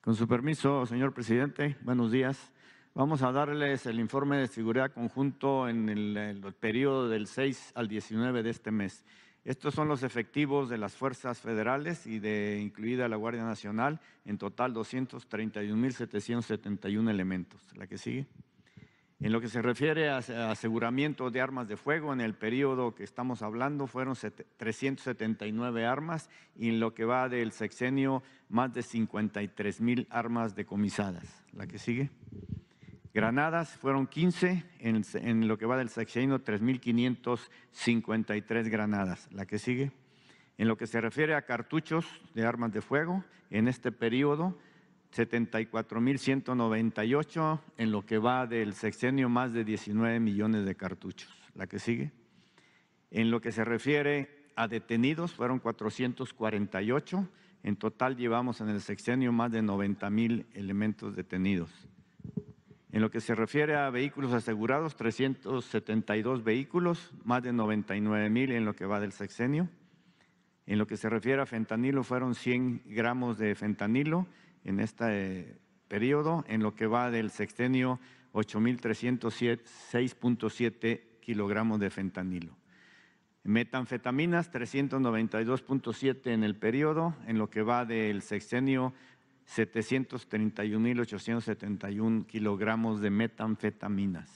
Con su permiso, señor presidente, buenos días. Vamos a darles el informe de seguridad conjunto en el, periodo del 6 al 19 de este mes. Estos son los efectivos de las fuerzas federales y de incluida la Guardia Nacional, en total 231.771 elementos. La que sigue. En lo que se refiere a aseguramiento de armas de fuego, en el periodo que estamos hablando fueron 379 armas y en lo que va del sexenio más de 53 mil armas decomisadas. La que sigue. Granadas fueron 15, en, lo que va del sexenio 3.553 granadas. La que sigue. En lo que se refiere a cartuchos de armas de fuego, en este periodo 74.198 en lo que va del sexenio más de 19 millones de cartuchos. La que sigue. En lo que se refiere a detenidos fueron 448. En total llevamos en el sexenio más de 90 mil elementos detenidos. En lo que se refiere a vehículos asegurados, 372 vehículos, más de 99 mil en lo que va del sexenio. En lo que se refiere a fentanilo, fueron 100 gramos de fentanilo en este eh, periodo, en lo que va del sextenio, 8.306.7 kilogramos de fentanilo. Metanfetaminas, 392.7 en el periodo, en lo que va del sexenio, 731.871 kilogramos de metanfetaminas.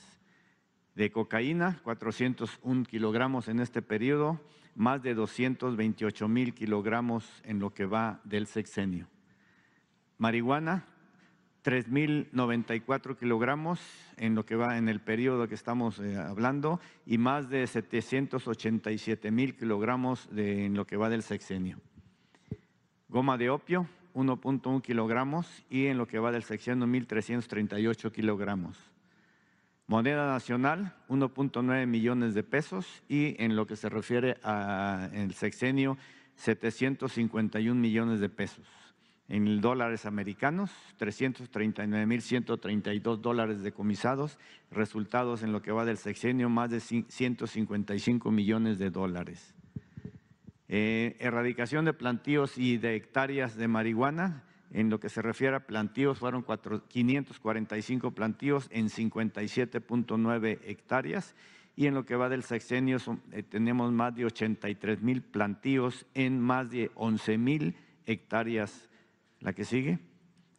De cocaína, 401 kilogramos en este periodo, más de 228.000 kilogramos en lo que va del sexenio marihuana, 3.094 kilogramos en lo que va en el periodo que estamos eh, hablando y más de 787.000 kilogramos en lo que va del sexenio. Goma de opio, 1.1 kilogramos y en lo que va del sexenio 1.338 kilogramos. Moneda nacional, 1.9 millones de pesos y en lo que se refiere al sexenio, 751 millones de pesos en dólares americanos, 339.132 dólares decomisados, resultados en lo que va del sexenio más de 155 millones de dólares. Eh, erradicación de plantíos y de hectáreas de marihuana, en lo que se refiere a plantíos, fueron 545 plantíos en 57.9 hectáreas y en lo que va del sexenio eh, tenemos más de 83 mil plantíos en más de 11 mil hectáreas la que sigue,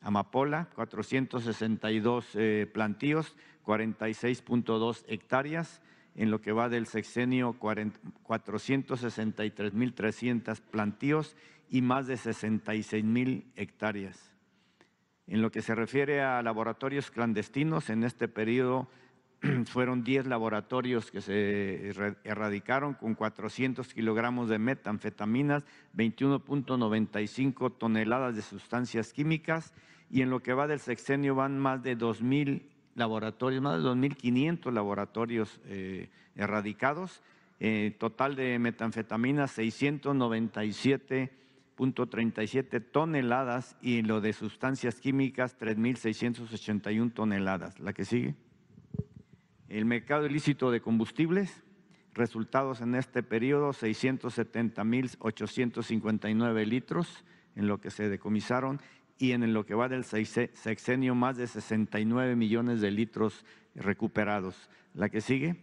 amapola, 462 eh, plantíos, 46.2 hectáreas. En lo que va del sexenio, 463.300 plantíos y más de 66.000 hectáreas. En lo que se refiere a laboratorios clandestinos, en este periodo fueron 10 laboratorios que se erradicaron con 400 kilogramos de metanfetaminas, 21.95 toneladas de sustancias químicas y en lo que va del sexenio van más de 2.000 laboratorios, más de 2.500 laboratorios eh, erradicados, eh, total de metanfetaminas 697.37 toneladas y lo de sustancias químicas 3.681 toneladas. La que sigue. El mercado ilícito de combustibles, resultados en este periodo 670.859 litros en lo que se decomisaron y en lo que va del sexenio más de 69 millones de litros recuperados. La que sigue,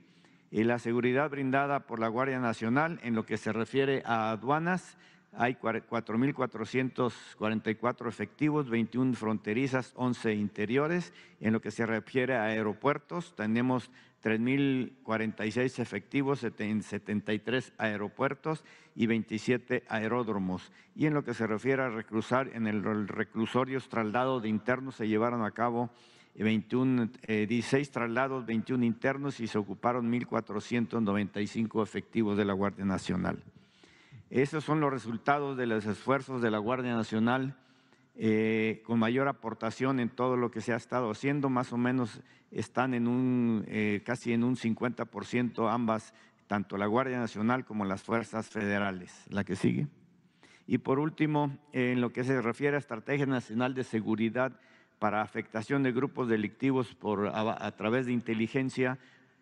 y eh, la seguridad brindada por la Guardia Nacional en lo que se refiere a aduanas, hay 4.444 efectivos, 21 fronterizas, 11 interiores. En lo que se refiere a aeropuertos, tenemos 3.046 efectivos en 73 aeropuertos y 27 aeródromos. Y en lo que se refiere a reclusar, en el reclusorio traslado de internos se llevaron a cabo 21, 16 eh, traslados, 21 internos y se ocuparon 1.495 efectivos de la Guardia Nacional. Esos son los resultados de los esfuerzos de la Guardia Nacional eh, con mayor aportación en todo lo que se ha estado haciendo. Más o menos están en un, eh, casi en un 50% ambas, tanto la Guardia Nacional como las fuerzas federales. La que sigue. Y por último, en lo que se refiere a Estrategia Nacional de Seguridad para afectación de grupos delictivos a través de inteligencia,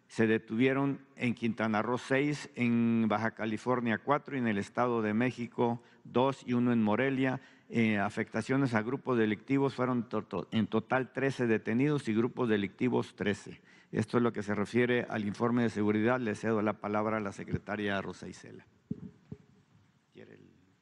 se detuvieron en Quintana Roo seis, en Baja California cuatro y en el Estado de México dos y uno en Morelia. Eh, afectaciones a grupos delictivos fueron en total 13 detenidos y grupos delictivos 13. Esto es lo que se refiere al informe de seguridad. Le cedo la palabra a la secretaria Rosa Isela.